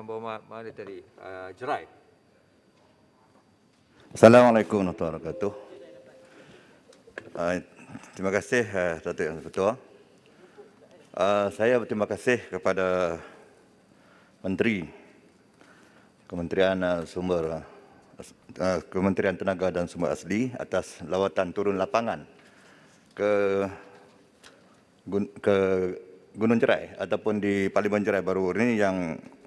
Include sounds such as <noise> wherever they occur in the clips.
Hamba Umar Uh, Jerai. Assalamualaikum warahmatullahi wabarakatuh. Ah, terima kasih uh, Yang Ketua. Uh, saya berterima kasih kepada Menteri Kementerian Sumber Kementerian Tenaga dan Sumber Asli atas lawatan turun lapangan ke ke Gunung Cerai ataupun di Parlimen Cerai baru ini yang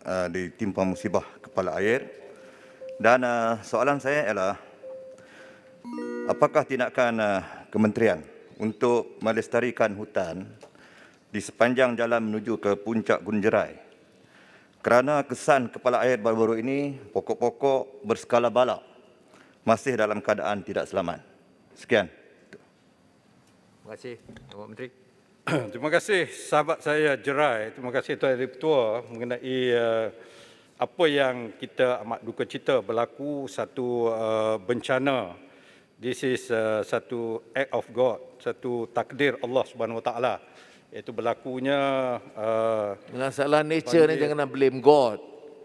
uh, ditimpa musibah kepala air. Dan uh, soalan saya ialah apakah tindakan uh, kementerian untuk melestarikan hutan di sepanjang jalan menuju ke puncak Gunjerai Kerana kesan kepala air baru-baru ini pokok-pokok berskala balak masih dalam keadaan tidak selamat. Sekian. Terima kasih, Tuan Menteri. <coughs> Terima kasih sahabat saya Jerai, terima kasih Tuan Yang Ketua mengenai eh, apa yang kita amat duka cita berlaku satu eh, bencana. This is eh, satu act of God, satu takdir Allah Subhanahu Wa Taala. Itu berlakunya uh, masalah nature ni jangan blame God.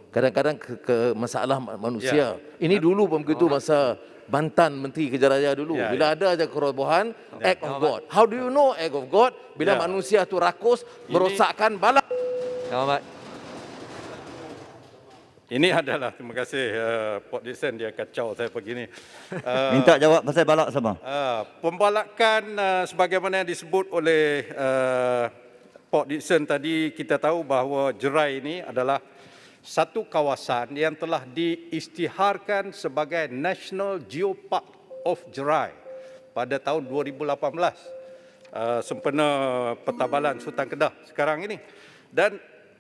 Kadang-kadang ke, ke masalah manusia. Yeah. Ini dulu pun begitu masa bantan menteri kejaraya dulu yeah, bila yeah. ada aja kerobohan yeah. act of god how do you know act of god bila yeah. manusia tu rakus ini, merosakkan bala selamat ini adalah terima kasih uh, Port Dixon dia kacau saya pagi ni. Uh, <laughs> Minta jawab pasal balak sama. Uh, eh, pembalakan uh, sebagaimana yang disebut oleh uh, Port Dixon tadi kita tahu bahawa jerai ini adalah satu kawasan yang telah diistiharkan sebagai National Geopark of Jerai pada tahun 2018 uh, sempena pertabalan Sultan Kedah sekarang ini dan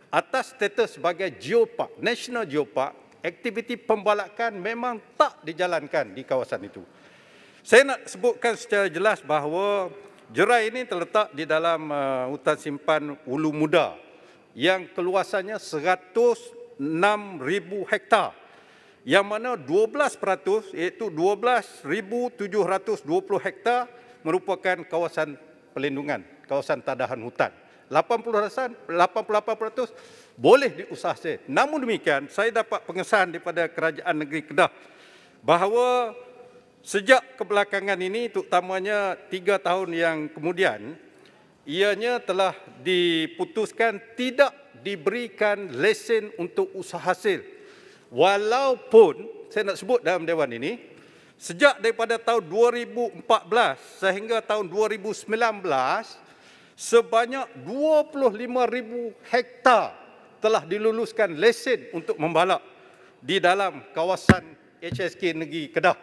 atas status sebagai geopark National Geopark aktiviti pembalakan memang tak dijalankan di kawasan itu saya nak sebutkan secara jelas bahawa Jerai ini terletak di dalam uh, hutan simpan Ulu Muda yang keluasannya 6,000 hektar yang mana 12% peratus iaitu 12,720 hektar merupakan kawasan perlindungan, kawasan tadahan hutan. 80%, peratus boleh diusahakan. Namun demikian, saya dapat pengesahan daripada Kerajaan Negeri Kedah bahawa sejak kebelakangan ini, terutamanya tiga tahun yang kemudian, ianya telah diputuskan tidak diberikan lesen untuk usaha hasil. Walaupun saya nak sebut dalam dewan ini sejak daripada tahun 2014 sehingga tahun 2019 sebanyak 25000 hektar telah diluluskan lesen untuk membalak di dalam kawasan HSK Negeri Kedah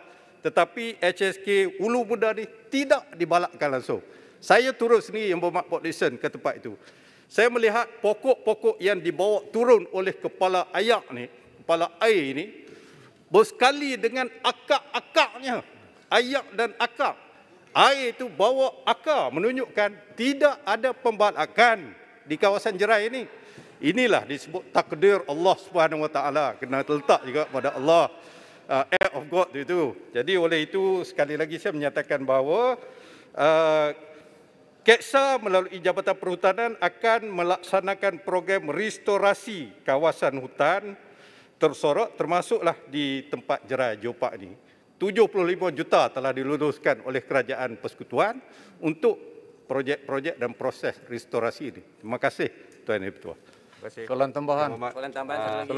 tetapi HSK Ulu Muda ni tidak dibalakkan langsung. Saya turun sendiri yang bermakbuk listen ke tempat itu. Saya melihat pokok-pokok yang dibawa turun oleh kepala ayak ni, kepala air ini, bersekali dengan akar-akarnya Ayak dan akar Air itu bawa akar menunjukkan tidak ada pembalakan di kawasan jerai ini. Inilah disebut takdir Allah Subhanahu Wa Taala kena terletak juga pada Allah uh, air of God itu. Jadi oleh itu sekali lagi saya menyatakan bahawa uh, KEKSA melalui Jabatan Perhutanan akan melaksanakan program restorasi kawasan hutan tersorok termasuklah di tempat jerai Jopak ini. 75 juta telah diluluskan oleh Kerajaan Persekutuan untuk projek-projek dan proses restorasi ini. Terima kasih Tuan Ketua. Terima kasih. Soalan tambahan. Soalan tambahan. Uh,